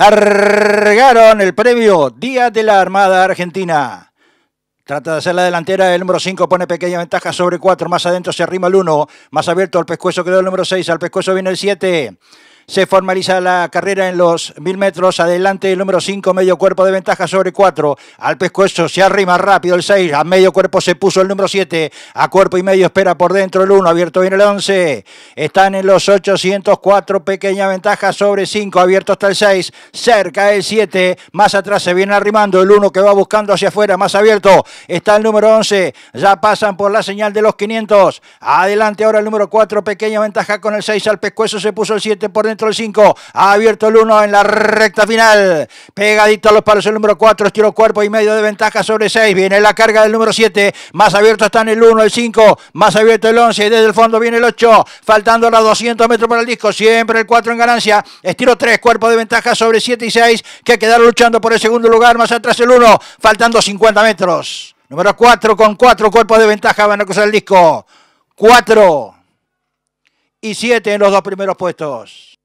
Arregaron el previo Día de la Armada Argentina. Trata de hacer la delantera, el número 5 pone pequeña ventaja sobre 4, más adentro se arrima el 1, más abierto al pescuezo quedó el número 6, al pescuezo viene el 7. Se formaliza la carrera en los 1000 metros. Adelante el número 5, medio cuerpo de ventaja sobre 4. Al pescuezo se arrima rápido el 6. A medio cuerpo se puso el número 7. A cuerpo y medio espera por dentro el 1. Abierto viene el 11. Están en los 804. Pequeña ventaja sobre 5. Abierto está el 6. Cerca el 7. Más atrás se viene arrimando el 1 que va buscando hacia afuera. Más abierto está el número 11. Ya pasan por la señal de los 500. Adelante ahora el número 4. Pequeña ventaja con el 6. Al pescuezo se puso el 7 por dentro. El 5. Ha abierto el 1 en la recta final. Pegadito a los palos el número 4. Estiro cuerpo y medio de ventaja sobre 6. Viene la carga del número 7. Más abierto están el 1, el 5. Más abierto el 11. Y desde el fondo viene el 8. Faltando los 200 metros para el disco. Siempre el 4 en ganancia. Estiro 3. Cuerpo de ventaja sobre 7 y 6. Que quedaron luchando por el segundo lugar. Más atrás el 1. Faltando 50 metros. Número 4 con 4 cuerpos de ventaja van a cruzar el disco. 4 y 7 en los dos primeros puestos.